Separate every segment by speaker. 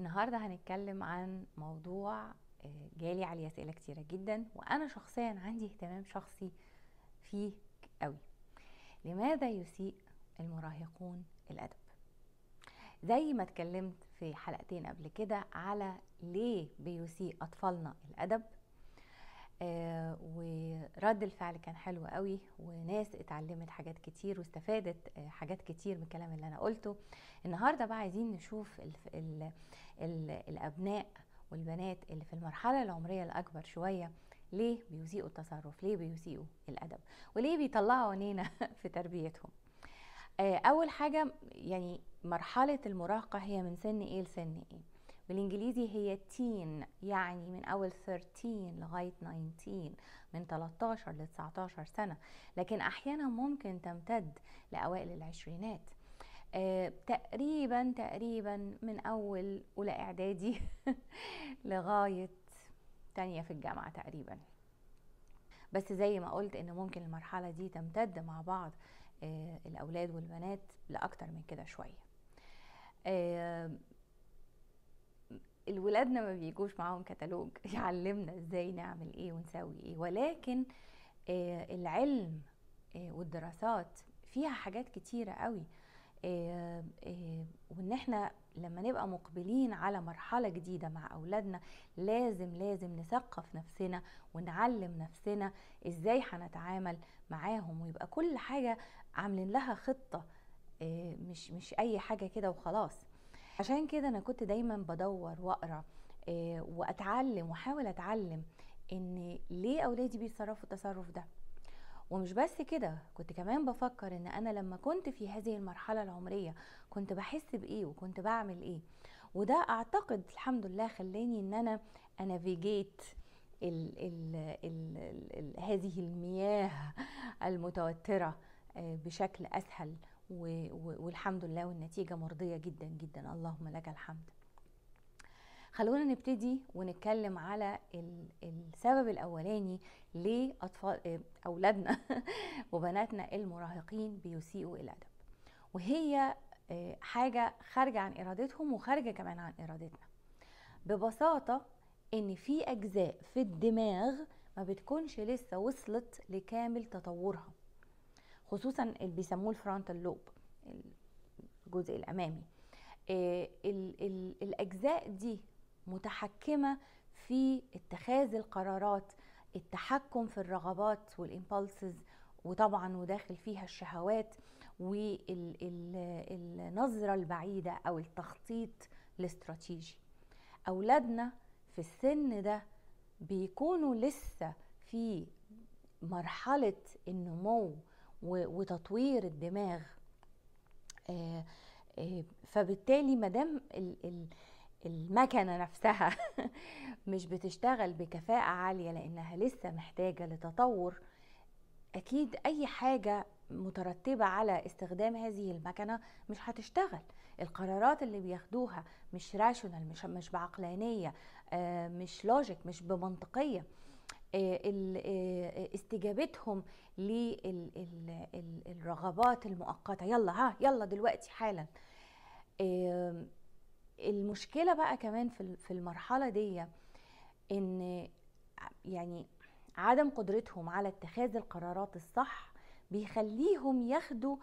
Speaker 1: النهارده هنتكلم عن موضوع آه، جالي عليه اسئله كتيره جدا وانا شخصيا عندي اهتمام شخصي فيه قوي لماذا يسيء المراهقون الادب زي ما اتكلمت في حلقتين قبل كده على ليه بيسيء اطفالنا الادب آه، ورد الفعل كان حلو قوي وناس اتعلمت حاجات كتير واستفادت آه، حاجات كتير من الكلام اللي انا قلته النهارده بقى عايزين نشوف الـ الـ الـ الابناء والبنات اللي في المرحله العمريه الاكبر شويه ليه بيسيئوا التصرف ليه بيسيئوا الادب وليه بيطلعوا عينينا في تربيتهم آه، اول حاجه يعني مرحله المراهقه هي من سن ايه لسن ايه بالانجليزي هي تين يعني من اول 13 لغايه 19 من 13 ل 19 سنه لكن احيانا ممكن تمتد لاوائل العشرينات آه تقريبا تقريبا من اول اولى اعدادي لغايه تانية في الجامعه تقريبا بس زي ما قلت ان ممكن المرحله دي تمتد مع بعض آه الاولاد والبنات لاكتر من كده شويه آه الولادنا ما بيجوش معاهم كتالوج يعلمنا ازاي نعمل ايه ونسوي ايه ولكن آه، العلم آه، والدراسات فيها حاجات كتيرة قوي آه، وان احنا لما نبقى مقبلين على مرحلة جديدة مع اولادنا لازم لازم نثقف نفسنا ونعلم نفسنا ازاي هنتعامل معاهم ويبقى كل حاجة عاملين لها خطة مش مش اي حاجة كده وخلاص عشان كده انا كنت دايما بدور واقرا آه، واتعلم واحاول اتعلم ان ليه اولادي بيتصرفوا التصرف ده ومش بس كده كنت كمان بفكر ان انا لما كنت في هذه المرحله العمريه كنت بحس بايه وكنت بعمل ايه وده اعتقد الحمد لله خلاني ان انا انافيجيت الـ الـ الـ الـ هذه المياه المتوتره آه، بشكل اسهل والحمد لله والنتيجه مرضيه جدا جدا اللهم لك الحمد خلونا نبتدي ونتكلم على السبب الاولاني ليه اطفال اولادنا وبناتنا المراهقين بيسيئوا الادب وهي آه، حاجه خارجه عن ارادتهم وخارجه كمان عن ارادتنا ببساطه ان في اجزاء في الدماغ ما بتكونش لسه وصلت لكامل تطورها خصوصا اللي بيسموه الفرونتال لوب الجزء الامامي آه، الاجزاء دي متحكمه في اتخاذ القرارات التحكم في الرغبات والإمبالسز وطبعا وداخل فيها الشهوات والنظرة البعيدة أو التخطيط الاستراتيجي أولادنا في السن ده بيكونوا لسه في مرحلة النمو وتطوير الدماغ آه، آه، فبالتالي ما دام المكنه نفسها مش بتشتغل بكفاءه عاليه لانها لسه محتاجه لتطور اكيد اي حاجه مترتبه على استخدام هذه المكنه مش هتشتغل القرارات اللي بياخدوها مش راشونال مش مش بعقلانيه آه، مش لوجيك مش بمنطقيه آه، آه، استجابتهم للرغبات المؤقته يلا ها يلا دلوقتي حالا المشكله بقى كمان في المرحله دي ان يعني عدم قدرتهم على اتخاذ القرارات الصح بيخليهم ياخدوا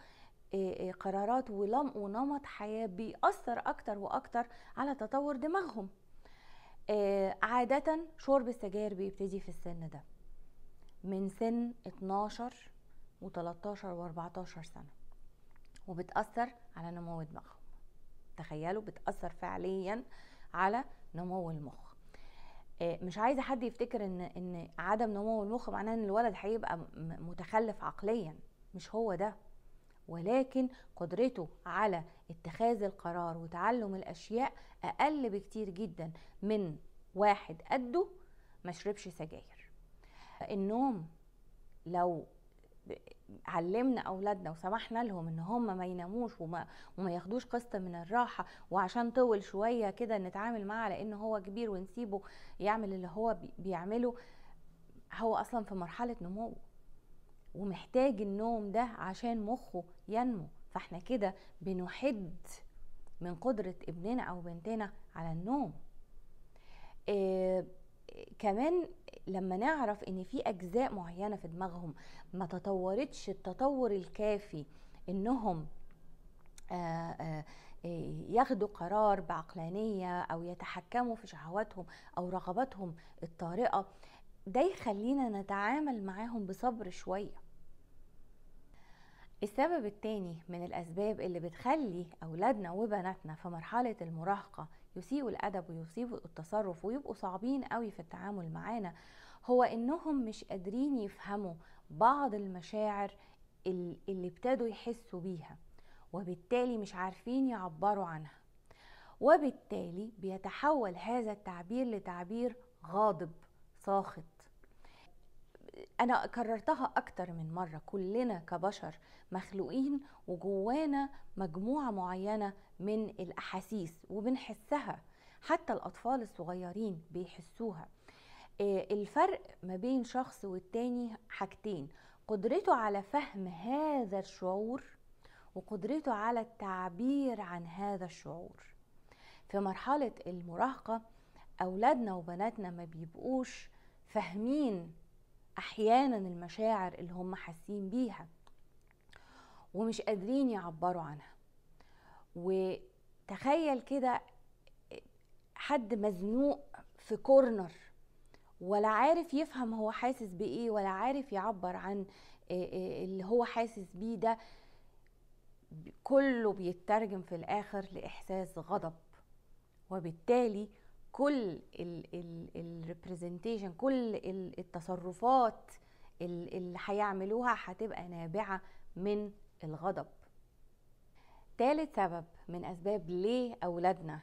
Speaker 1: آه، قرارات ونمط حياه بيأثر اكتر واكتر على تطور دماغهم آه، عادة شرب السجاير بيبتدي في السن ده من سن 12 و13 و14 سنة وبتأثر على نمو دماغهم تخيلوا بتأثر فعليا على نمو المخ آه، مش عايزه حد يفتكر ان ان عدم نمو المخ معناه ان الولد هيبقى متخلف عقليا مش هو ده ولكن قدرته على اتخاذ القرار وتعلم الاشياء اقل بكتير جدا من واحد قده ما شربش سجاير النوم لو علمنا اولادنا وسمحنا لهم ان هم ما يناموش وما, وما ياخدوش قسط من الراحه وعشان طول شويه كده نتعامل معاه لان هو كبير ونسيبه يعمل اللي هو بيعمله هو اصلا في مرحله نمو ومحتاج النوم ده عشان مخه ينمو فاحنا كده بنحد من قدرة ابننا أو بنتنا على النوم إيه كمان لما نعرف ان في اجزاء معينه في دماغهم ما تطورتش التطور الكافي انهم آه، آه، آه، ياخدوا قرار بعقلانيه او يتحكموا في شهواتهم او رغباتهم الطارئه ده يخلينا نتعامل معاهم بصبر شويه السبب التاني من الأسباب اللي بتخلي أولادنا وبناتنا في مرحلة المراهقة يسيئوا الأدب ويسيئوا التصرف ويبقوا صعبين قوي في التعامل معانا هو إنهم مش قادرين يفهموا بعض المشاعر اللي ابتدوا يحسوا بيها وبالتالي مش عارفين يعبروا عنها وبالتالي بيتحول هذا التعبير لتعبير غاضب ساخط انا كررتها اكتر من مره كلنا كبشر مخلوقين وجوانا مجموعه معينه من الاحاسيس وبنحسها حتى الاطفال الصغيرين بيحسوها آه، الفرق ما بين شخص والتاني حاجتين قدرته على فهم هذا الشعور وقدرته على التعبير عن هذا الشعور في مرحله المراهقه اولادنا وبناتنا ما بيبقوش فاهمين احيانا المشاعر اللي هم حاسين بيها ومش قادرين يعبروا عنها وتخيل كده حد مزنوق في كورنر ولا عارف يفهم هو حاسس بايه ولا عارف يعبر عن آه، آه، اللي هو حاسس بيه ده كله بيترجم في الاخر لاحساس غضب وبالتالي كل الريبرزنتيشن كل التصرفات اللي هيعملوها هتبقى نابعه من الغضب ثالث سبب من اسباب ليه اولادنا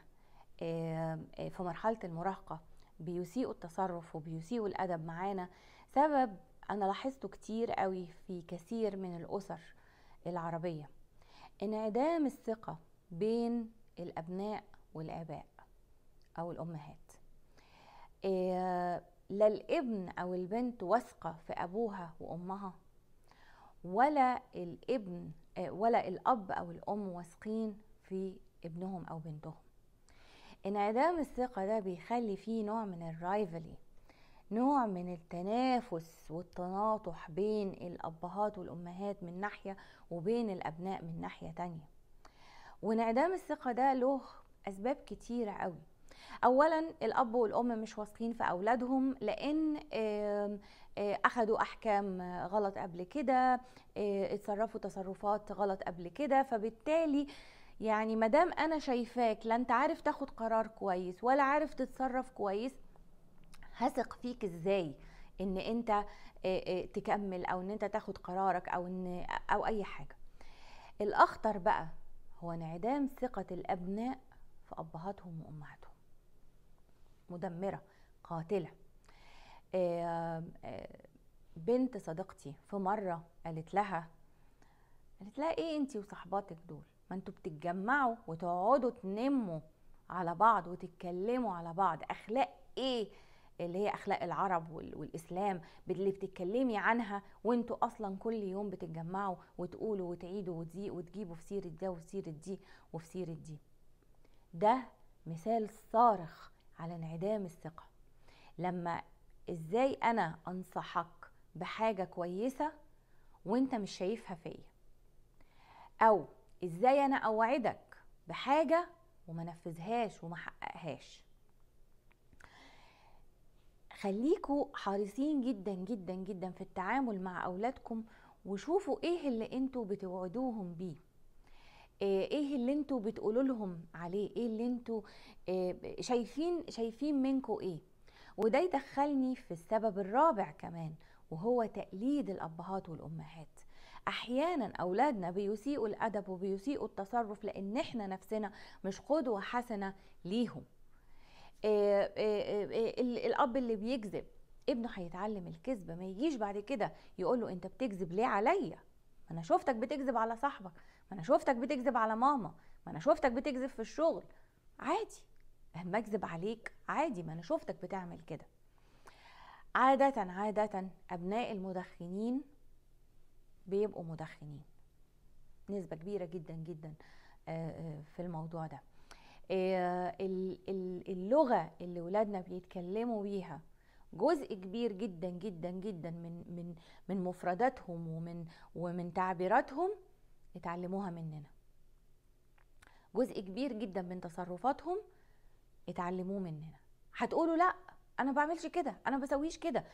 Speaker 1: آه، في مرحله المراهقه بيسيئوا التصرف وبيسيئوا الادب معانا سبب انا لاحظته كتير قوي في كثير من الاسر العربيه انعدام الثقه بين الابناء والاباء او الامهات آه، لا الابن او البنت واثقه في ابوها وامها ولا الابن آه، ولا الاب او الام واثقين في ابنهم او بنتهم انعدام الثقه ده بيخلي فيه نوع من الرايفلي نوع من التنافس والتناطح بين الابهات والامهات من ناحيه وبين الابناء من ناحيه تانية وانعدام الثقه ده له اسباب كتيره قوي اولا الاب والام مش واثقين في اولادهم لان اخذوا احكام غلط قبل كده اتصرفوا تصرفات غلط قبل كده فبالتالي يعني دام انا شايفاك لا انت عارف تاخد قرار كويس ولا عارف تتصرف كويس هثق فيك ازاي ان انت تكمل او ان انت تاخد قرارك او ان او اي حاجه الاخطر بقى هو انعدام ثقه الابناء في ابهاتهم وامهاتهم مدمره قاتله آه، آه، بنت صديقتي في مره قالت لها قالت لها ايه انتي وصحباتك دول ما انتوا بتتجمعوا وتقعدوا تنموا على بعض وتتكلموا على بعض اخلاق ايه اللي هي اخلاق العرب والاسلام اللي بتتكلمي عنها وانتوا اصلا كل يوم بتتجمعوا وتقولوا وتعيدوا وتجيبوا في سيره ده وفي سيره دي وفي سيره دي ده مثال صارخ على انعدام الثقة لما ازاي انا انصحك بحاجة كويسة وانت مش شايفها فيا او ازاي انا اوعدك بحاجة وما نفذهاش وما حققهاش خليكوا حريصين جدا جدا جدا في التعامل مع اولادكم وشوفوا ايه اللي انتوا بتوعدوهم بيه آه، ايه اللي انتوا بتقولوا لهم عليه ايه اللي انتوا آه، شايفين شايفين منكم ايه وده يدخلني في السبب الرابع كمان وهو تقليد الابهات والامهات احيانا اولادنا بيسيئوا الادب وبيسيئوا التصرف لان احنا نفسنا مش قدوه حسنه ليهم آه، الاب اللي بيكذب ابنه هيتعلم الكذب ما يجيش بعد كده يقول له انت بتكذب ليه عليا ما انا شفتك بتكذب على صاحبك ما انا شفتك بتكذب على ماما ما انا شفتك بتكذب في الشغل عادي اما اكذب عليك عادي ما انا شفتك بتعمل كده عادة عادة أبناء المدخنين بيبقوا مدخنين نسبة كبيرة جدا جدا آه، آه، في الموضوع ده آه، اللغة اللي ولادنا بيتكلموا بيها جزء كبير جدا جدا جدا من من من مفرداتهم ومن ومن تعبيراتهم اتعلموها مننا جزء كبير جدا من تصرفاتهم اتعلموه مننا هتقولوا لا انا ما بعملش كده انا ما بسويش كده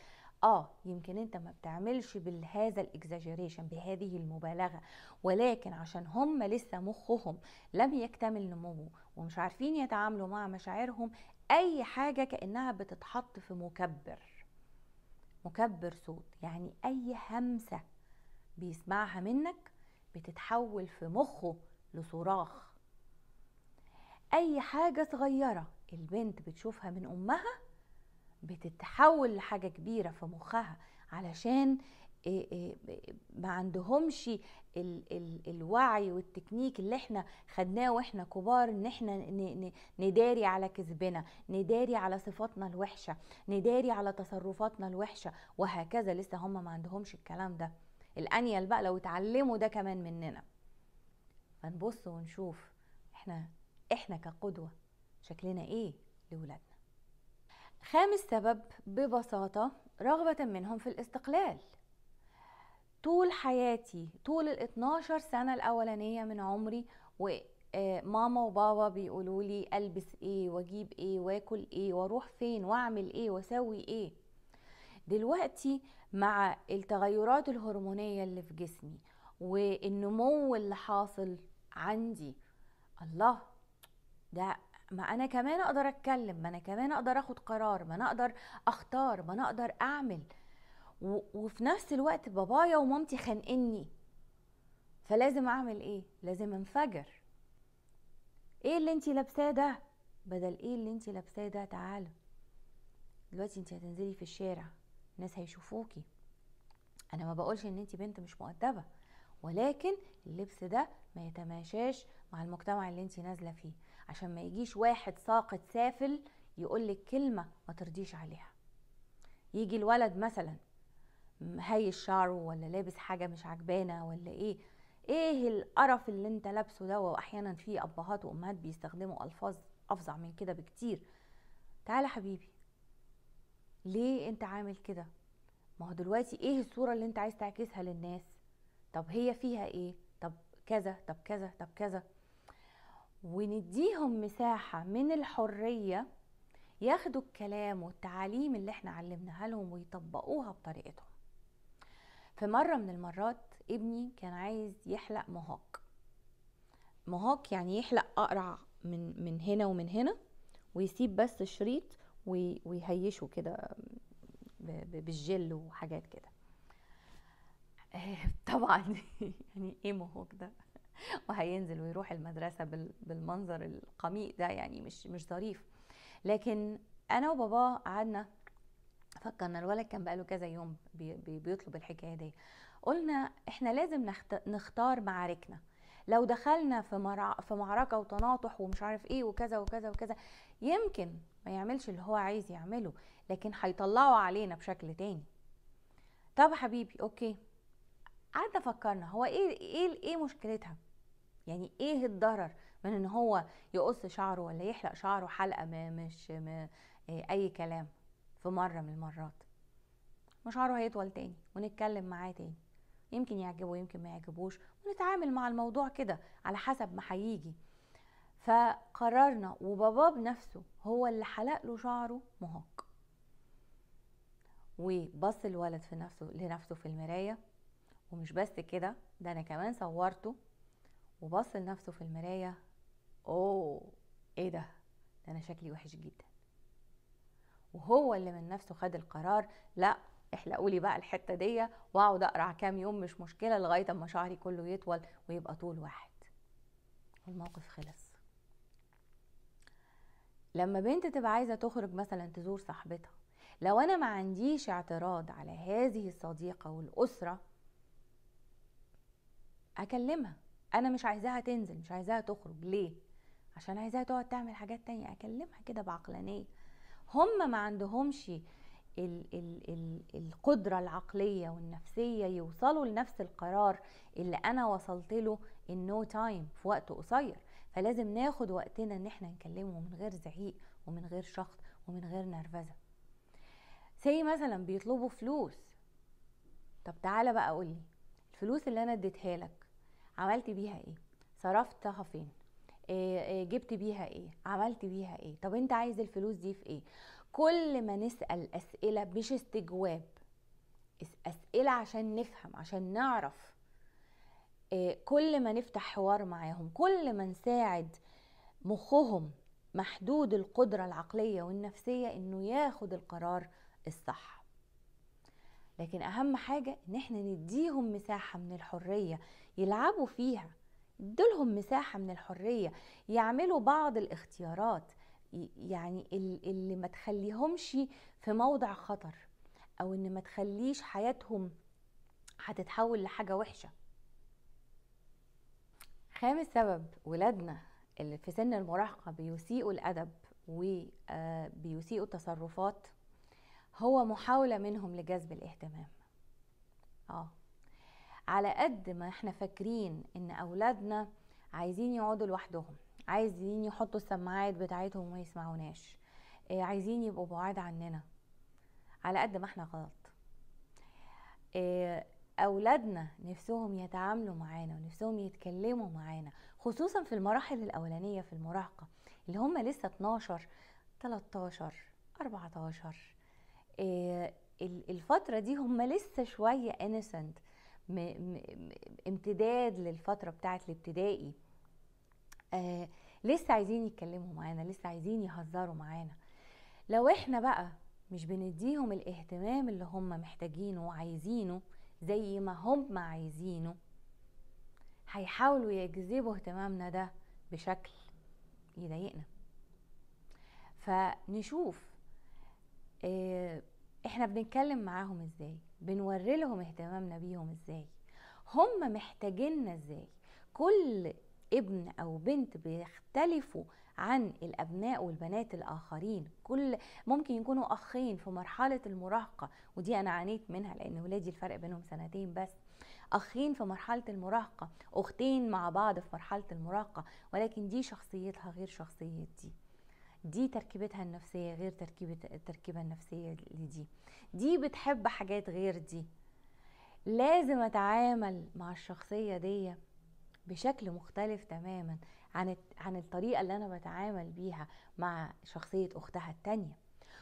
Speaker 1: اه يمكن انت ما بتعملش بهذا الاكزاجيريشن بهذه المبالغه ولكن عشان هم لسه مخهم لم يكتمل نموه ومش عارفين يتعاملوا مع مشاعرهم اي حاجه كانها بتتحط في مكبر مكبر صوت يعني اي همسه بيسمعها منك بتتحول في مخه لصراخ اي حاجه صغيره البنت بتشوفها من امها بتتحول لحاجه كبيره في مخها علشان إيه، إيه، ما عندهمش ال ال الوعي والتكنيك اللي احنا خدناه واحنا كبار ان احنا نداري على كذبنا نداري على صفاتنا الوحشه نداري على تصرفاتنا الوحشه وهكذا لسه هم ما عندهمش الكلام ده الانيل بقى لو اتعلموا ده كمان مننا فنبص ونشوف احنا احنا كقدوه شكلنا ايه لولادنا خامس سبب ببساطه رغبه منهم في الاستقلال طول حياتي طول ال 12 سنة الأولانية من عمري وماما آه، وبابا بيقولوا لي ألبس إيه وأجيب إيه وآكل إيه وأروح فين وأعمل إيه وأسوي إيه دلوقتي مع التغيرات الهرمونية اللي في جسمي والنمو اللي حاصل عندي الله ده ما انا كمان اقدر اتكلم ما انا كمان اقدر اخد قرار ما انا اقدر اختار ما انا اقدر اعمل وفي نفس الوقت بابايا ومامتي خانقني فلازم اعمل ايه لازم انفجر ايه اللي انتي لابساه ده بدل ايه اللي انتي لابساه ده تعالى دلوقتي انتي هتنزلي في الشارع الناس هيشوفوكي انا ما بقولش ان انتي بنت مش مؤدبه ولكن اللبس ده ما يتماشاش مع المجتمع اللي انتي نازله فيه عشان ما يجيش واحد ساقط سافل يقولك كلمه ما ترضيش عليها يجي الولد مثلا هاي شعره ولا لابس حاجه مش عجبانه ولا ايه ايه القرف اللي انت لابسه ده واحيانا في ابهات وامهات بيستخدموا الفاظ افظع من كده بكتير تعالى حبيبي ليه انت عامل كده ما هو دلوقتي ايه الصوره اللي انت عايز تعكسها للناس طب هي فيها ايه طب كذا طب كذا طب كذا ونديهم مساحه من الحريه ياخدوا الكلام والتعاليم اللي احنا علمناها لهم ويطبقوها بطريقتهم في مرة من المرات ابني كان عايز يحلق مهاق مهاق يعني يحلق أقرع من, من هنا ومن هنا ويسيب بس الشريط ويهيشه كده بالجل وحاجات كده طبعا يعني ايه مهوك ده وهينزل ويروح المدرسة بالمنظر القميء ده يعني مش مش ظريف لكن أنا وباباه قعدنا فكرنا الولد كان بقاله كذا يوم بي بيطلب الحكايه دي قلنا احنا لازم نختار معاركنا لو دخلنا في, في معركه وتناطح ومش عارف ايه وكذا وكذا وكذا يمكن ما يعملش اللي هو عايز يعمله لكن هيطلعوا علينا بشكل تاني طب حبيبي اوكي قعدنا فكرنا هو ايه ايه ايه مشكلتها يعني ايه الضرر من ان هو يقص شعره ولا يحلق شعره حلقه ما مش ما آه، اي كلام في مرة من المرات مشواره هيطول تاني ونتكلم معاه تاني يمكن يعجبه يمكن ما يعجبوش ونتعامل مع الموضوع كده على حسب ما هيجي فقررنا وباباه بنفسه هو اللي حلق له شعره مهق وبص الولد في نفسه لنفسه في المراية ومش بس كده ده انا كمان صورته وبص لنفسه في المراية اوه ايه ده ده انا شكلي وحش جدا وهو اللي من نفسه خد القرار لا احلقوا لي بقى الحته دي واقعد اقرع كام يوم مش مشكله لغايه اما شعري كله يطول ويبقى طول واحد والموقف خلص لما بنت تبقى عايزه تخرج مثلا تزور صاحبتها لو انا ما عنديش اعتراض على هذه الصديقه والاسره اكلمها انا مش عايزاها تنزل مش عايزاها تخرج ليه عشان عايزاها تقعد تعمل حاجات تانية اكلمها كده بعقلانيه هم ما عندهمش الـ الـ الـ القدرة العقلية والنفسية يوصلوا لنفس القرار اللي أنا وصلت له in no time في وقت قصير فلازم ناخد وقتنا إن احنا نكلمه من غير زعيق ومن غير شخط ومن غير نرفزة زي مثلا بيطلبوا فلوس طب تعالى بقى قولي الفلوس اللي أنا اديتها لك عملت بيها ايه صرفتها فين آه، آه، جبت بيها ايه عملت بيها ايه طب انت عايز الفلوس دي في ايه كل ما نسال اسئله مش استجواب اسئله عشان نفهم عشان نعرف آه، كل ما نفتح حوار معاهم كل ما نساعد مخهم محدود القدره العقليه والنفسيه انه ياخد القرار الصح لكن اهم حاجه ان احنا نديهم مساحه من الحريه يلعبوا فيها ادولهم مساحة من الحرية يعملوا بعض الاختيارات يعني اللي ما تخليهمش في موضع خطر او ان ما تخليش حياتهم هتتحول لحاجة وحشة خامس سبب ولادنا اللي في سن المراهقة بيسيئوا الأدب وبيسيئوا آه، التصرفات هو محاولة منهم لجذب الاهتمام اه على قد ما احنا فاكرين ان اولادنا عايزين يقعدوا لوحدهم عايزين يحطوا السماعات بتاعتهم وما يسمعوناش آه، عايزين يبقوا بعاد عننا على قد ما احنا غلط آه، اولادنا نفسهم يتعاملوا معانا ونفسهم يتكلموا معانا خصوصا في المراحل الاولانيه في المراهقه اللي هم لسه 12 13 14 الفتره دي هم لسه شويه انسنت م... م... امتداد للفترة بتاعت الابتدائي آه لسه عايزين يتكلموا معانا لسه عايزين يهزروا معانا لو احنا بقى مش بنديهم الاهتمام اللي هم محتاجينه وعايزينه زي ما هم عايزينه هيحاولوا يجذبوا اهتمامنا ده بشكل يضايقنا فنشوف اه احنا بنتكلم معاهم ازاي بنوري لهم اهتمامنا بيهم ازاي هم محتاجيننا ازاي كل ابن او بنت بيختلفوا عن الابناء والبنات الاخرين كل ممكن يكونوا اخين في مرحله المراهقه ودي انا عانيت منها لان ولادي الفرق بينهم سنتين بس اخين في مرحله المراهقه اختين مع بعض في مرحله المراهقه ولكن دي شخصيتها غير شخصيه دي دي تركيبتها النفسيه غير تركيبه التركيبه النفسيه اللي دي بتحب حاجات غير دي لازم اتعامل مع الشخصيه دي بشكل مختلف تماما عن عن الطريقه اللي انا بتعامل بيها مع شخصيه اختها التانيه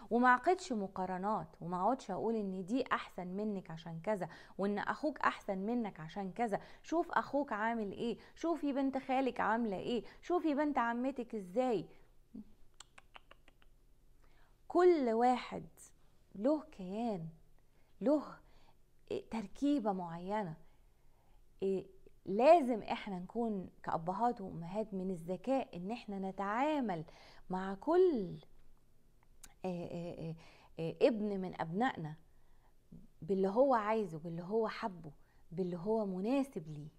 Speaker 1: وما عقدش مقارنات وما اقعدش اقول ان دي احسن منك عشان كذا وان اخوك احسن منك عشان كذا شوف اخوك عامل ايه شوفي بنت خالك عامله ايه شوفي بنت عمتك ازاي كل واحد له كيان له تركيبة معينة إيه، لازم احنا نكون كأبهات وأمهات من الذكاء ان احنا نتعامل مع كل إيه، إيه، ابن من أبنائنا باللي هو عايزه باللي هو حبه باللي هو مناسب ليه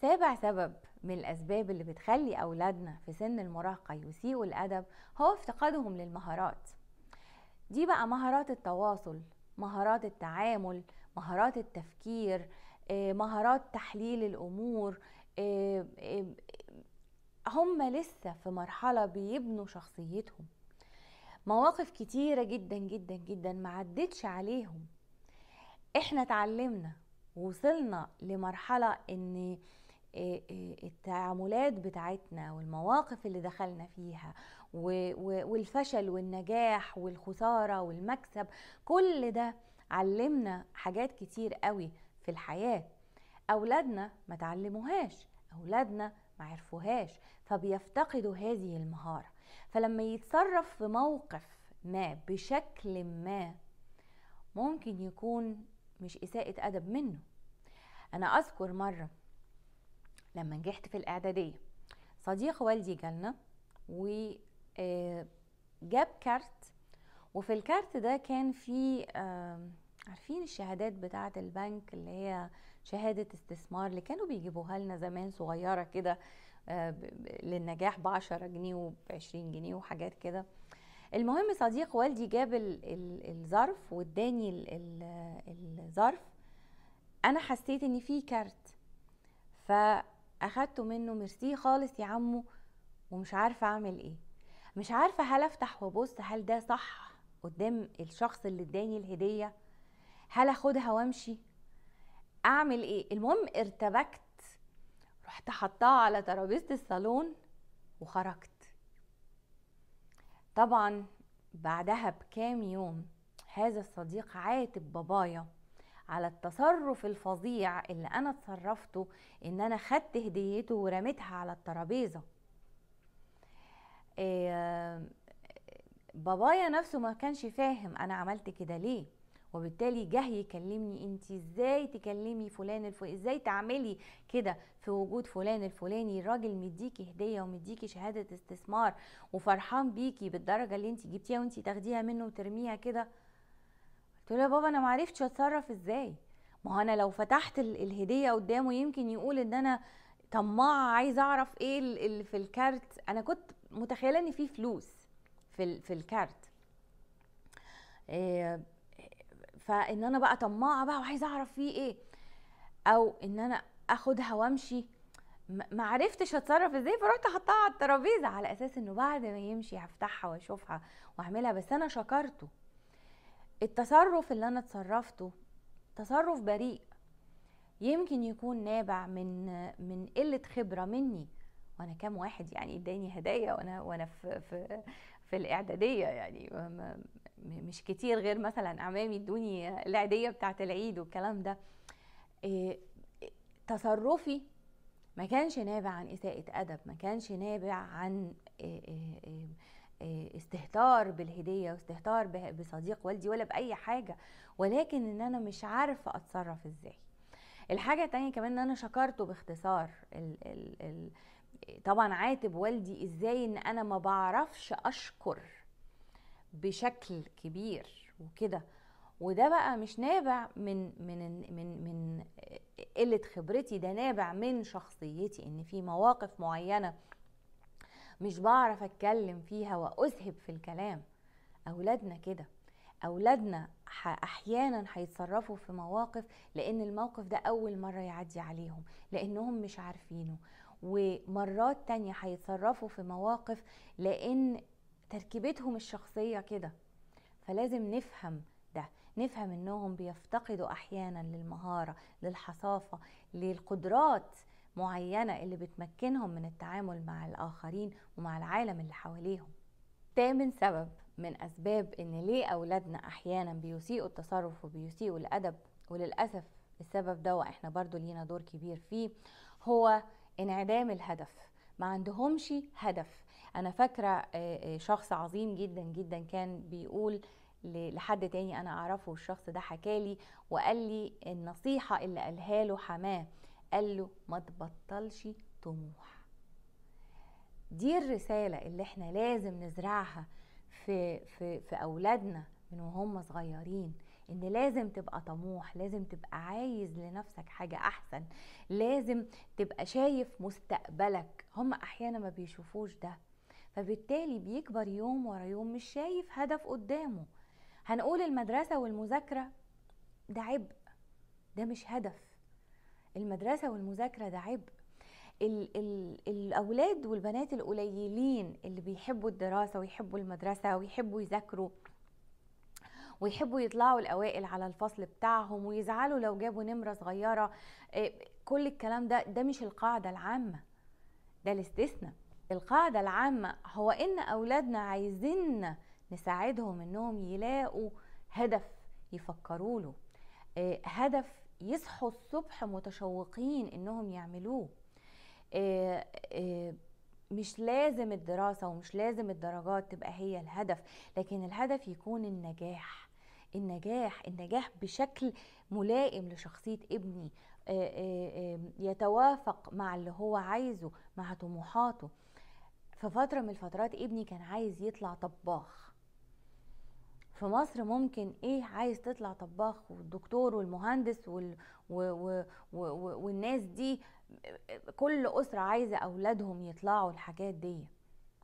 Speaker 1: سابع سبب من الأسباب اللي بتخلي أولادنا في سن المراهقة يسيئوا الأدب هو افتقادهم للمهارات دي بقى مهارات التواصل مهارات التعامل مهارات التفكير آه، مهارات تحليل الامور آه، آه، هم لسه في مرحله بيبنوا شخصيتهم مواقف كتيره جدا جدا جدا ما عدتش عليهم احنا اتعلمنا وصلنا لمرحله ان إيه، إيه، التعاملات بتاعتنا والمواقف اللي دخلنا فيها والفشل والنجاح والخساره والمكسب كل ده علمنا حاجات كتير قوي في الحياه اولادنا ما تعلموهاش اولادنا ما عرفوهاش فبيفتقدوا هذه المهاره فلما يتصرف في موقف ما بشكل ما ممكن يكون مش اساءه ادب منه انا اذكر مره لما نجحت في الاعداديه صديق والدي جالنا وجاب آه، كارت وفي الكارت ده كان في آه، عارفين الشهادات بتاعة البنك اللي هي شهادة استثمار اللي كانوا بيجيبوها لنا زمان صغيرة كده آه، للنجاح بعشرة جنيه 20 جنيه وحاجات كده المهم صديق والدي جاب الظرف واداني الظرف انا حسيت ان في كارت ف اخدته منه ميرسي خالص يا عمو ومش عارفه اعمل ايه مش عارفه هل افتح وابص هل ده صح قدام الشخص اللي اداني الهديه هل اخدها وامشي اعمل ايه المهم ارتبكت رحت حطاها على ترابيزه الصالون وخرجت طبعا بعدها بكام يوم هذا الصديق عاتب بابايا على التصرف الفظيع اللي انا اتصرفته ان انا خدت هديته ورميتها على الترابيزه إيه بابايا نفسه ما كانش فاهم انا عملت كده ليه وبالتالي جه يكلمني انت ازاي تكلمي فلان الفلاني ازاي تعملي كده في وجود فلان الفلاني الراجل مديكي هديه ومديكي شهاده استثمار وفرحان بيكي بالدرجه اللي انت جبتيها وانت تاخديها منه وترميها كده تقول له يا بابا انا ما عرفتش اتصرف ازاي ما هو انا لو فتحت الهديه قدامه يمكن يقول ان انا طماعه عايزه اعرف ايه اللي في الكارت انا كنت متخيله ان في فلوس في في الكارت آه، فان انا بقى طماعه بقى وعايزه اعرف فيه ايه او ان انا اخدها وامشي ما عرفتش اتصرف ازاي فرحت احطها على الترابيزه على اساس انه بعد ما يمشي هفتحها واشوفها واعملها بس انا شكرته التصرف اللي انا اتصرفته تصرف بريء يمكن يكون نابع من من قله خبره مني وانا كام واحد يعني اداني هدايا وانا وانا في في في الاعداديه يعني مش كتير غير مثلا اعمامي ادوني العيديه بتاعه العيد والكلام ده آه، تصرفي ما كانش نابع عن اساءه ادب ما كانش نابع عن آه، آه، آه، استهتار بالهدية واستهتار بصديق والدي ولا بأي حاجة ولكن إن أنا مش عارفة أتصرف إزاي الحاجة الثانيه كمان إن أنا شكرته باختصار ال ال ال طبعا عاتب والدي إزاي إن أنا ما بعرفش أشكر بشكل كبير وكده وده بقى مش نابع من من من من قله خبرتي ده نابع من شخصيتي ان في مواقف معينه مش بعرف اتكلم فيها واذهب في الكلام اولادنا كده اولادنا احيانا هيتصرفوا في مواقف لان الموقف ده اول مره يعدي عليهم لانهم مش عارفينه ومرات تانية هيتصرفوا في مواقف لان تركيبتهم الشخصيه كده فلازم نفهم ده نفهم انهم بيفتقدوا احيانا للمهاره للحصافه للقدرات معينة اللي بتمكنهم من التعامل مع الآخرين ومع العالم اللي حواليهم تامن سبب من أسباب إن ليه أولادنا أحيانا بيسيئوا التصرف وبيسيئوا الأدب وللأسف السبب ده وإحنا برضو لينا دور كبير فيه هو انعدام الهدف ما عندهمش هدف أنا فاكرة آه، آه، شخص عظيم جدا جدا كان بيقول لحد تاني انا اعرفه والشخص ده حكالي وقال لي النصيحه اللي قالها له حماه قال له ما تبطلش طموح دي الرسالة اللي احنا لازم نزرعها في, في, في أولادنا من وهم صغيرين ان لازم تبقى طموح لازم تبقى عايز لنفسك حاجة احسن لازم تبقى شايف مستقبلك هم احيانا ما بيشوفوش ده فبالتالي بيكبر يوم ورا يوم مش شايف هدف قدامه هنقول المدرسة والمذاكرة ده عبء ده مش هدف المدرسه والمذاكره ده عبء ال ال الاولاد والبنات القليلين اللي بيحبوا الدراسه ويحبوا المدرسه ويحبوا يذاكروا ويحبوا يطلعوا الاوائل على الفصل بتاعهم ويزعلوا لو جابوا نمره صغيره آه، كل الكلام ده ده مش القاعده العامه ده الاستثناء القاعده العامه هو ان اولادنا عايزين نساعدهم انهم يلاقوا هدف يفكروا له آه، هدف يصحوا الصبح متشوقين انهم يعملوه آه، آه، مش لازم الدراسة ومش لازم الدرجات تبقى هي الهدف لكن الهدف يكون النجاح النجاح النجاح بشكل ملائم لشخصية ابني آه، يتوافق مع اللي هو عايزه مع طموحاته في فترة من الفترات ابني كان عايز يطلع طباخ في مصر ممكن ايه عايز تطلع طباخ والدكتور والمهندس وال... و... و... و... والناس دي كل اسره عايزه اولادهم يطلعوا الحاجات دي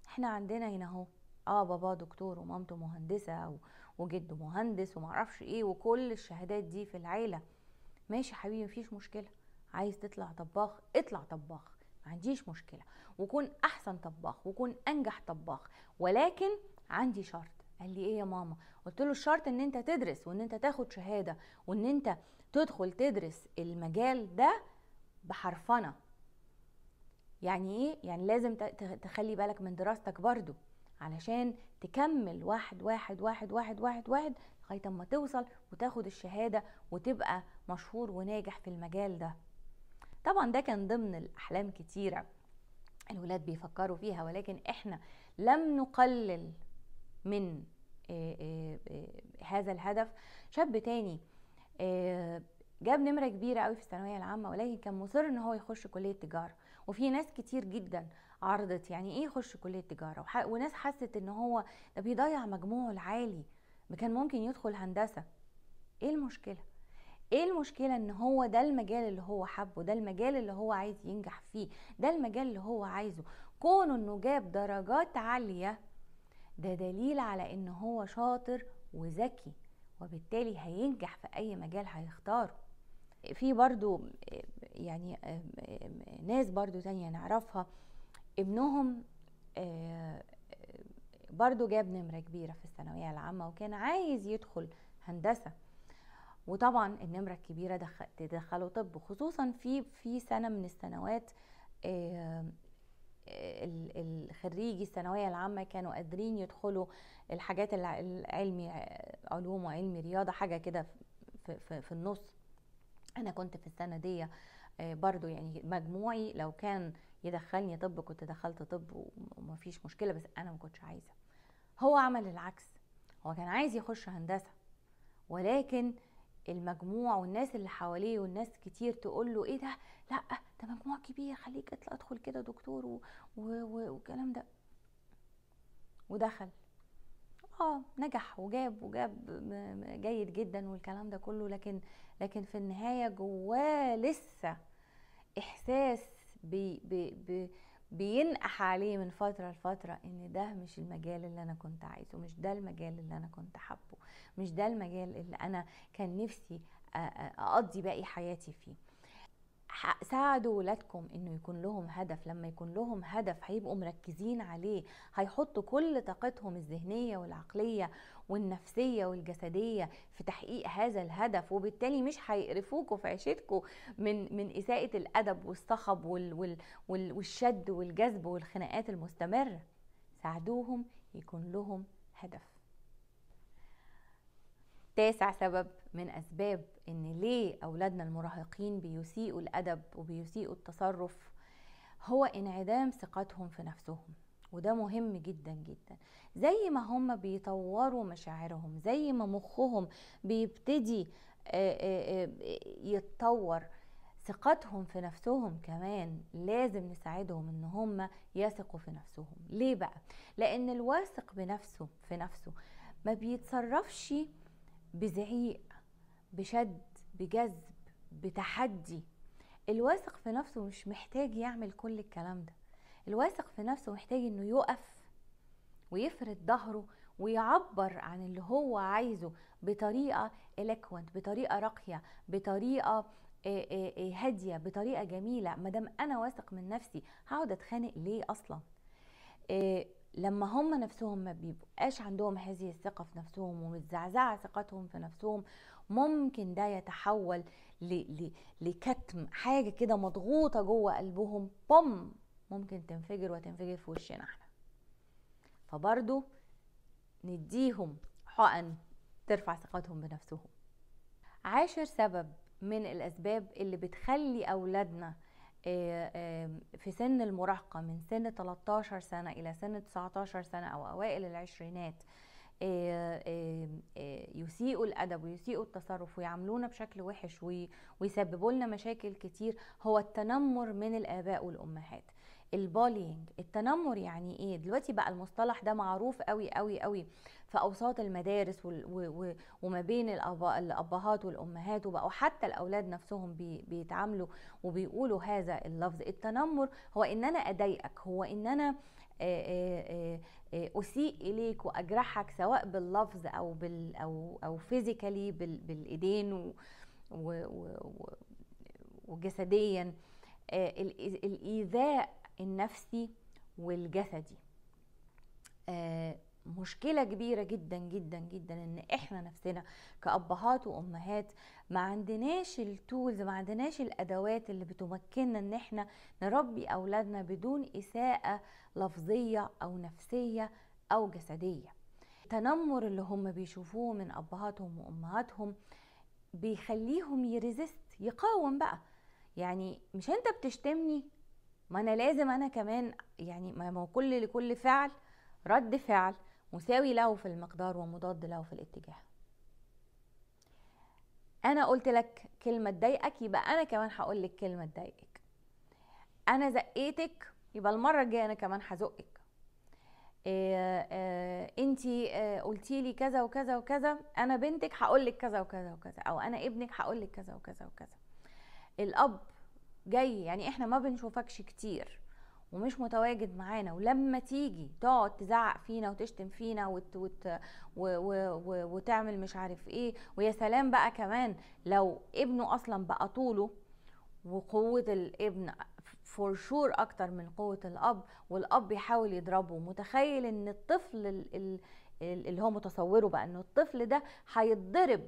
Speaker 1: احنا عندنا هنا اهو اه بابا دكتور ومامته مهندسه و... وجده مهندس ومعرفش ايه وكل الشهادات دي في العيله ماشي حبيبي مفيش مشكله عايز تطلع طباخ اطلع طباخ ما عنديش مشكله وكون احسن طباخ وكون انجح طباخ ولكن عندي شرط قال لي ايه يا ماما قلت له الشرط ان انت تدرس وان انت تاخد شهاده وان انت تدخل تدرس المجال ده بحرفنه يعني ايه يعني لازم تخلي بالك من دراستك برضو علشان تكمل واحد واحد واحد واحد واحد واحد لغايه اما توصل وتاخد الشهاده وتبقى مشهور وناجح في المجال ده طبعا ده كان ضمن الاحلام كتيره الولاد بيفكروا فيها ولكن احنا لم نقلل من آه، آه، آه، هذا الهدف شاب تاني جاب نمرة كبيرة قوي في الثانوية العامة ولكن كان مصر ان هو يخش كلية تجارة وفي ناس كتير جدا عرضت يعني ايه يخش كلية تجارة وناس حست ان هو ده بيضيع مجموعه العالي كان ممكن يدخل هندسة ايه المشكلة ايه المشكلة ان هو ده المجال اللي هو حبه ده المجال اللي هو عايز ينجح فيه ده المجال اللي هو عايزه كونه انه جاب درجات عالية ده دليل على ان هو شاطر وذكي وبالتالي هينجح في اي مجال هيختاره في برضو يعني ناس برضو تانية نعرفها ابنهم آه، برضو جاب نمرة كبيرة في الثانوية العامة وكان عايز يدخل هندسة وطبعا النمرة الكبيرة تدخله طب خصوصا في في سنة من السنوات آه، الخريجي الثانويه العامه كانوا قادرين يدخلوا الحاجات العلمي علوم وعلمي رياضه حاجه كده في, النص انا كنت في السنه دي آه، برضو يعني مجموعي لو كان يدخلني طب كنت دخلت طب ومفيش مشكله بس انا ما كنتش عايزه هو عمل العكس هو كان عايز يخش هندسه ولكن المجموع والناس اللي حواليه والناس كتير تقول له ايه ده لا ده مجموع كبير خليك اطلع ادخل كده دكتور و... و... و... والكلام ده ودخل اه نجح وجاب وجاب جيد جدا والكلام ده كله لكن لكن في النهايه جواه لسه احساس ب... ب... ب... بينقح عليه من فترة لفترة ان ده مش المجال اللي انا كنت عايزه مش ده المجال اللي انا كنت حابه مش ده المجال اللي انا كان نفسي اقضي باقي حياتي فيه ساعدوا ولادكم انه يكون لهم هدف لما يكون لهم هدف هيبقوا مركزين عليه هيحطوا كل طاقتهم الذهنيه والعقليه والنفسيه والجسديه في تحقيق هذا الهدف وبالتالي مش هيقرفوكوا في عيشتكم من من اساءه الادب والصخب وال وال وال والشد والجذب والخناقات المستمره ساعدوهم يكون لهم هدف تاسع سبب من أسباب إن ليه أولادنا المراهقين بيسيئوا الأدب وبيسيئوا التصرف هو انعدام ثقتهم في نفسهم وده مهم جدا جدا زي ما هم بيطوروا مشاعرهم زي ما مخهم بيبتدي آه، آه، آه، يتطور ثقتهم في نفسهم كمان لازم نساعدهم ان هم يثقوا في نفسهم ليه بقى لان الواثق بنفسه في نفسه ما بيتصرفش بزعيق بشد بجذب بتحدي الواثق في نفسه مش محتاج يعمل كل الكلام ده الواثق في نفسه محتاج انه يقف ويفرد ظهره ويعبر عن اللي هو عايزه بطريقه eloquent بطريقه راقيه بطريقه آه، آه، آه، هاديه بطريقه جميله ما دام انا واثق من نفسي هقعد اتخانق ليه اصلا لما هم نفسهم ما بيبقاش عندهم هذه الثقة في نفسهم ومتزعزعة ثقتهم في نفسهم ممكن ده يتحول ل... ل... لكتم حاجة كده مضغوطة جوه قلبهم بوم ممكن تنفجر وتنفجر في وشنا احنا فبرضو نديهم حقن ترفع ثقتهم بنفسهم عاشر سبب من الأسباب اللي بتخلي أولادنا آه، آه، في سن المراهقة من سن 13 سنة إلى سن 19 سنة أو أوائل العشرينات آه، يسيئوا الادب ويسيئوا التصرف ويعاملونا بشكل وحش ويسببوا لنا مشاكل كتير هو التنمر من الاباء والامهات البولينج التنمر يعني ايه دلوقتي بقى المصطلح ده معروف قوي قوي قوي في اوساط المدارس و... و... وما بين الأب... الابهات والامهات وبقوا حتى الاولاد نفسهم بي... بيتعاملوا وبيقولوا هذا اللفظ التنمر هو ان انا اضايقك هو ان انا اسيء اليك واجرحك سواء باللفظ او بال او او فيزيكالي بال... بالايدين و... و... و... وجسديا الايذاء النفسي والجسدي آه، مشكله كبيره جدا جدا جدا ان احنا نفسنا كابهات وامهات ما عندناش التولز ما عندناش الادوات اللي بتمكننا ان احنا نربي اولادنا بدون اساءه لفظيه او نفسيه او جسديه التنمر اللي هم بيشوفوه من ابهاتهم وامهاتهم بيخليهم يرزست يقاوم بقى يعني مش انت بتشتمني ما انا لازم انا كمان يعني ما هو كل لكل فعل رد فعل مساوي له في المقدار ومضاد له في الاتجاه انا قلت لك كلمه تضايقك يبقى انا كمان هقول لك كلمه تضايقك انا زقيتك يبقى المره الجايه انا كمان هزقك إيه إيه انتي إيه قلتي لي كذا وكذا وكذا انا بنتك هقول لك كذا وكذا وكذا او انا ابنك هقول لك كذا وكذا وكذا الاب جاي يعني احنا ما بنشوفكش كتير ومش متواجد معانا ولما تيجي تقعد تزعق فينا وتشتم فينا وت وت و و و وتعمل مش عارف ايه ويا سلام بقى كمان لو ابنه اصلا بقى طوله وقوة الابن فور شور اكتر من قوة الاب والاب يحاول يضربه متخيل ان الطفل اللي هو متصوره بقى ان الطفل ده هيتضرب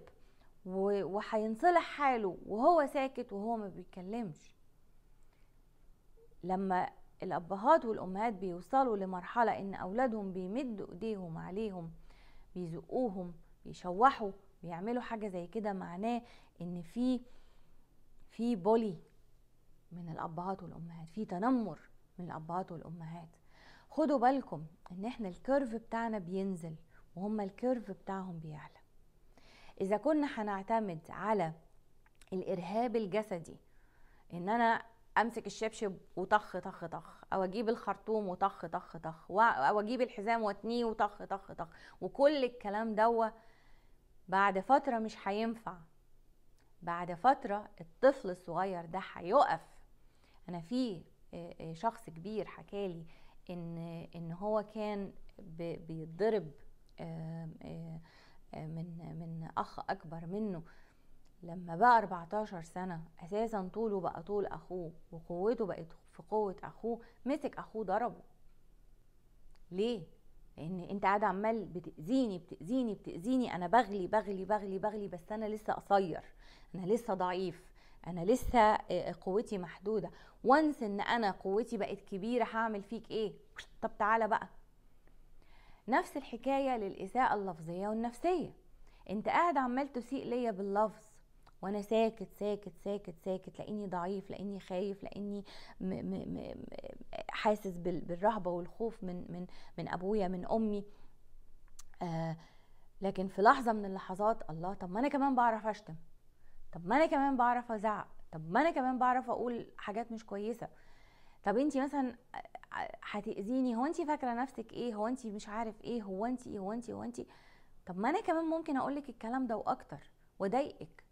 Speaker 1: وهينصلح حاله وهو ساكت وهو ما بيتكلمش لما الأبهات والأمهات بيوصلوا لمرحلة إن أولادهم بيمدوا إيديهم عليهم بيزقوهم بيشوحوا بيعملوا حاجة زي كده معناه إن في في بولي من الأبهات والأمهات في تنمر من الأبهات والأمهات خدوا بالكم إن إحنا الكيرف بتاعنا بينزل وهم الكيرف بتاعهم بيعلى إذا كنا هنعتمد على الإرهاب الجسدي إن أنا امسك الشبشب وطخ طخ طخ او اجيب الخرطوم وطخ طخ طخ او اجيب الحزام واتنيه وطخ طخ طخ وكل الكلام دوا بعد فتره مش هينفع بعد فتره الطفل الصغير ده هيقف انا في آه، آه، شخص كبير حكالي ان ان هو كان بيتضرب آه، من من اخ اكبر منه لما بقى 14 سنة أساسا طوله بقى طول أخوه وقوته بقت في قوة أخوه مسك أخوه ضربه ليه؟ لأن أنت قاعد عمال بتأذيني بتأذيني بتأذيني أنا بغلي بغلي بغلي بغلي بس أنا لسه قصير أنا لسه ضعيف أنا لسه آه، آه، قوتي محدودة وانس إن أنا قوتي بقت كبيرة هعمل فيك إيه؟ طب تعالى بقى نفس الحكاية للإساءة اللفظية والنفسية أنت قاعد عمال تسيء ليا باللفظ وانا ساكت ساكت ساكت ساكت لاني ضعيف لاني خايف لاني م م م حاسس بالرهبه والخوف من من من ابويا من امي آه لكن في لحظه من اللحظات الله طب ما انا كمان بعرف اشتم طب ما انا كمان بعرف ازعق طب ما انا كمان بعرف اقول حاجات مش كويسه طب انت مثلا آه، هتاذيني هو انت فاكره نفسك ايه هو انت مش عارف ايه هو انت ايه هو انت إيه؟ هو انت طب ما انا كمان ممكن اقول لك الكلام ده واكتر واضايقك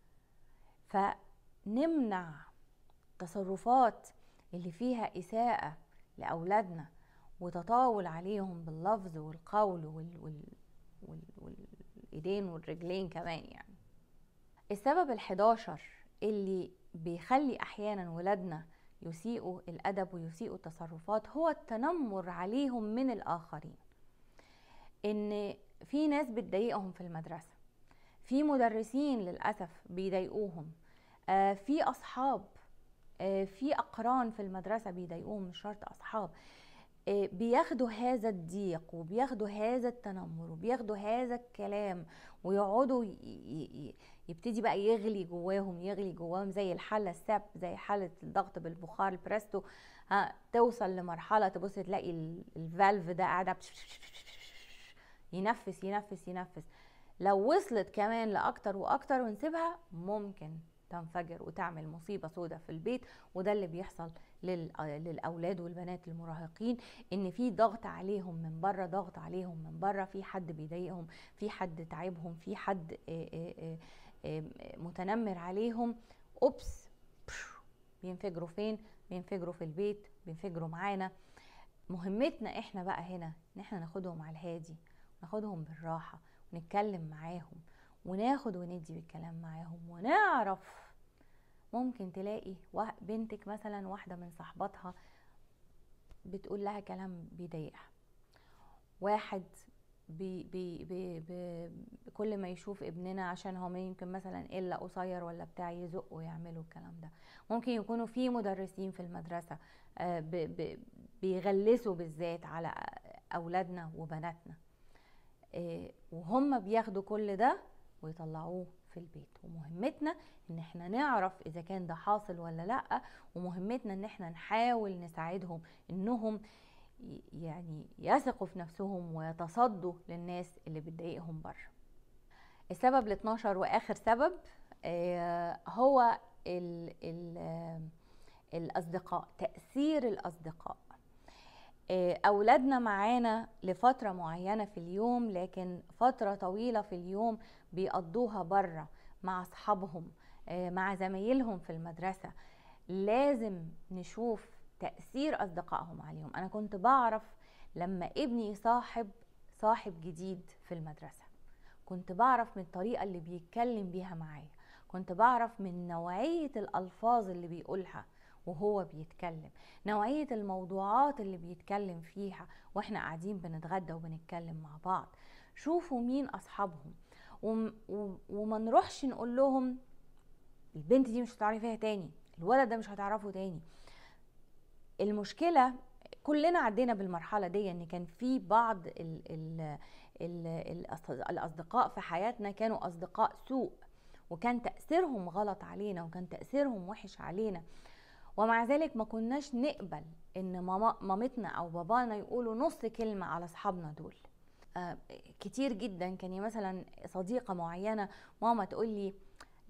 Speaker 1: فنمنع تصرفات اللي فيها إساءة لأولادنا وتطاول عليهم باللفظ والقول وال... وال... وال... والإيدين والرجلين كمان يعني السبب الحداشر اللي بيخلي أحيانا ولادنا يسيئوا الأدب ويسيئوا التصرفات هو التنمر عليهم من الآخرين إن في ناس بتضايقهم في المدرسة في مدرسين للاسف بيضايقوهم في اصحاب في اقران في المدرسه بيضايقوهم مش شرط اصحاب بياخدوا هذا الضيق وبياخدوا هذا التنمر وبياخدوا هذا الكلام ويقعدوا يبتدي بقى يغلي جواهم يغلي جواهم زي الحاله الساب زي حاله الضغط بالبخار البريستو ها توصل لمرحله تبص تلاقي الفالف ده قاعده ينفس ينفس ينفس, ينفس لو وصلت كمان لاكتر واكتر ونسيبها ممكن تنفجر وتعمل مصيبة سودة في البيت وده اللي بيحصل للأولاد والبنات المراهقين إن في ضغط عليهم من بره ضغط عليهم من بره في حد بيضايقهم في حد تعبهم في حد متنمر عليهم أوبس بينفجروا فين بينفجروا في البيت بينفجروا معانا مهمتنا احنا بقى هنا ان احنا ناخدهم على الهادي ناخدهم بالراحه نتكلم معاهم وناخد وندي بالكلام معاهم ونعرف ممكن تلاقي بنتك مثلا واحدة من صاحباتها بتقول لها كلام بيضايقها واحد بي بي بي بي كل ما يشوف ابننا عشان هو يمكن مثلا الا قصير ولا بتاع يزقه ويعملوا الكلام ده ممكن يكونوا في مدرسين في المدرسه آه، بيغلسوا بالذات على اولادنا وبناتنا آه، وهم بياخدوا كل ده ويطلعوه في البيت ومهمتنا ان احنا نعرف اذا كان ده حاصل ولا لا ومهمتنا ان احنا نحاول نساعدهم انهم يعني يثقوا في نفسهم ويتصدوا للناس اللي بتضايقهم بره السبب ال 12 واخر سبب آه، هو الـ الـ الاصدقاء تاثير الاصدقاء آه، اولادنا معانا لفتره معينه في اليوم لكن فتره طويله في اليوم بيقضوها بره مع اصحابهم آه، مع زمايلهم في المدرسه لازم نشوف تاثير اصدقائهم عليهم انا كنت بعرف لما ابني صاحب صاحب جديد في المدرسه كنت بعرف من الطريقه اللي بيتكلم بيها معايا كنت بعرف من نوعيه الالفاظ اللي بيقولها وهو بيتكلم نوعية الموضوعات اللي بيتكلم فيها واحنا قاعدين بنتغدى وبنتكلم مع بعض شوفوا مين أصحابهم وما نروحش نقول لهم البنت دي مش هتعرفيها تاني الولد ده مش هتعرفه تاني المشكله كلنا عدينا بالمرحله دي ان كان في بعض ال ال ال الاصدقاء في حياتنا كانوا اصدقاء سوء وكان تاثيرهم غلط علينا وكان تاثيرهم وحش علينا ومع ذلك ما كناش نقبل ان ماما مامتنا او بابانا يقولوا نص كلمه على اصحابنا دول آه، كتير جدا كان مثلا صديقه معينه ماما تقول لي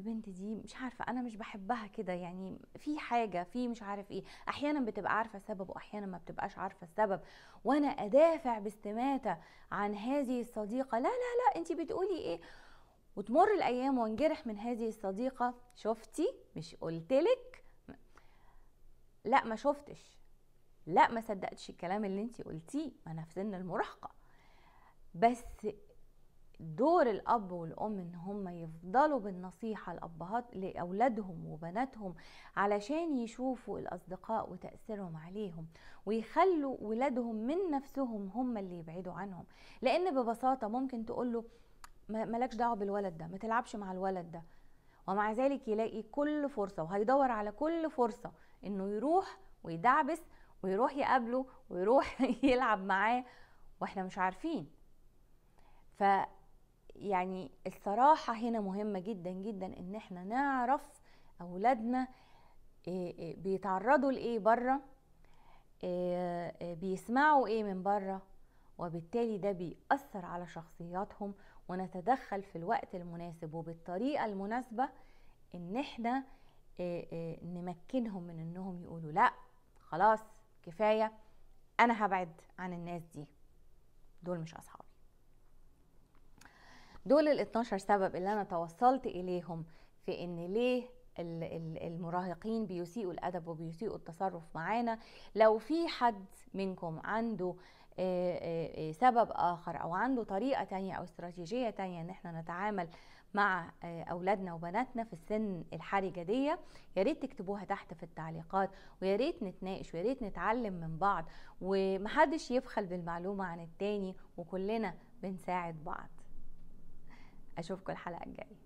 Speaker 1: البنت دي مش عارفه انا مش بحبها كده يعني في حاجه في مش عارف ايه احيانا بتبقى عارفه السبب واحيانا ما بتبقاش عارفه السبب وانا ادافع باستماته عن هذه الصديقه لا لا لا انت بتقولي ايه وتمر الايام وانجرح من هذه الصديقه شفتي مش قلتلك لا ما شفتش لا ما صدقتش الكلام اللي انت قلتيه ما انا في سن المراهقه بس دور الاب والام ان هم يفضلوا بالنصيحه لابهات لاولادهم وبناتهم علشان يشوفوا الاصدقاء وتاثيرهم عليهم ويخلوا ولادهم من نفسهم هم اللي يبعدوا عنهم لان ببساطه ممكن تقول له مالكش دعوه بالولد ده ما تلعبش مع الولد ده ومع ذلك يلاقي كل فرصه وهيدور على كل فرصه انه يروح ويدعبس ويروح يقابله ويروح يلعب معاه واحنا مش عارفين ف يعني الصراحه هنا مهمه جدا جدا ان احنا نعرف اولادنا آه، آه، بيتعرضوا لايه بره آه، بيسمعوا ايه من بره وبالتالي ده بيأثر على شخصياتهم ونتدخل في الوقت المناسب وبالطريقة المناسبة ان احنا آه، آه، نمكنهم من انهم يقولوا لا خلاص كفايه انا هبعد عن الناس دي دول مش اصحابي دول ال 12 سبب اللي انا توصلت اليهم في ان ليه المراهقين بيسيئوا الادب وبيسيئوا التصرف معانا لو في حد منكم عنده آه، سبب اخر او عنده طريقه تانية او استراتيجيه تانية ان احنا نتعامل مع آه، اولادنا وبناتنا في السن الحرجه دي يا ريت تكتبوها تحت في التعليقات ويا ريت نتناقش ويا ريت نتعلم من بعض ومحدش يبخل بالمعلومه عن التاني وكلنا بنساعد بعض اشوفكم الحلقه الجايه